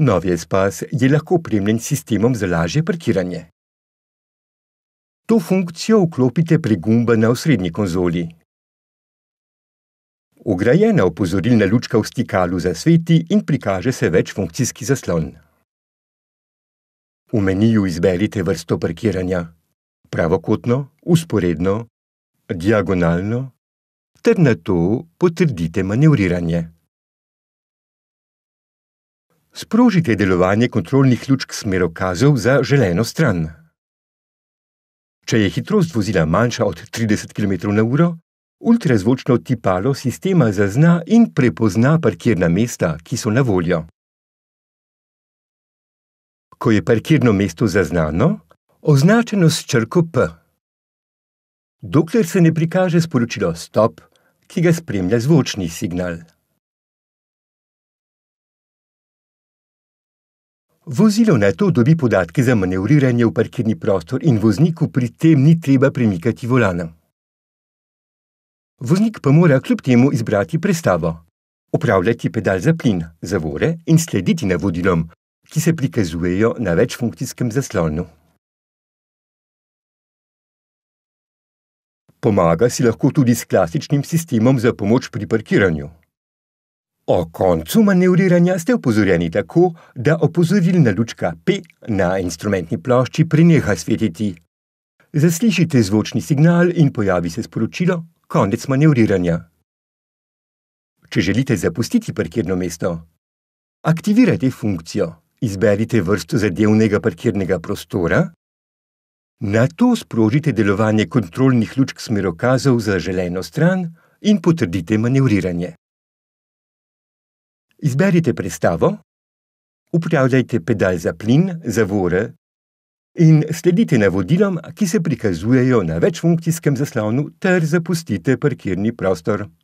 Novi SPAS je lahko opremljen s sistemom za lažje parkiranje. To funkcijo vklopite pri gumba na osrednji konzoli. Ugrajena opozorilna lučka v stikalu zasveti in prikaže se večfunkcijski zaslon. V meniju izberite vrsto parkiranja – pravokotno, usporedno, diagonalno, ter na to potrdite manevriranje sprožite delovanje kontrolnih lučk smerokazov za želeno stran. Če je hitrost vozila manjša od 30 km na uro, ultrazvočno tipalo sistema zazna in prepozna parkirna mesta, ki so na voljo. Ko je parkirno mesto zaznano, označeno s črko P. Dokler se ne prikaže sporočilo stop, ki ga spremlja zvočni signal. Vozilo na to dobi podatke za manevriranje v parkirni prostor in vozniku pri tem ni treba premikati volana. Voznik pa mora kljub temu izbrati prestavo, upravljati pedal za plin, zavore in slediti navodilom, ki se prikazujejo na večfunkcijskem zaslonu. Pomaga si lahko tudi s klasičnim sistemom za pomoč pri parkiranju. O koncu manevriranja ste opozorjeni tako, da opozorilna lučka P na instrumentni plošči preneha svetiti. Zaslišite zvočni signal in pojavi se sporočilo: Konec manevriranja. Če želite zapustiti parkirno mesto, aktivirajte funkcijo, izberite vrsto zadevnega parkirnega prostora, na to sprožite delovanje kontrolnih lučk smerokazov za želeno stran in potrdite manevriranje. Izberite prestavo, upravljajte pedal za plin, zavore in sledite navodilom, ki se prikazujejo na večfunkcijskem zaslonu, ter zapustite parkirni prostor.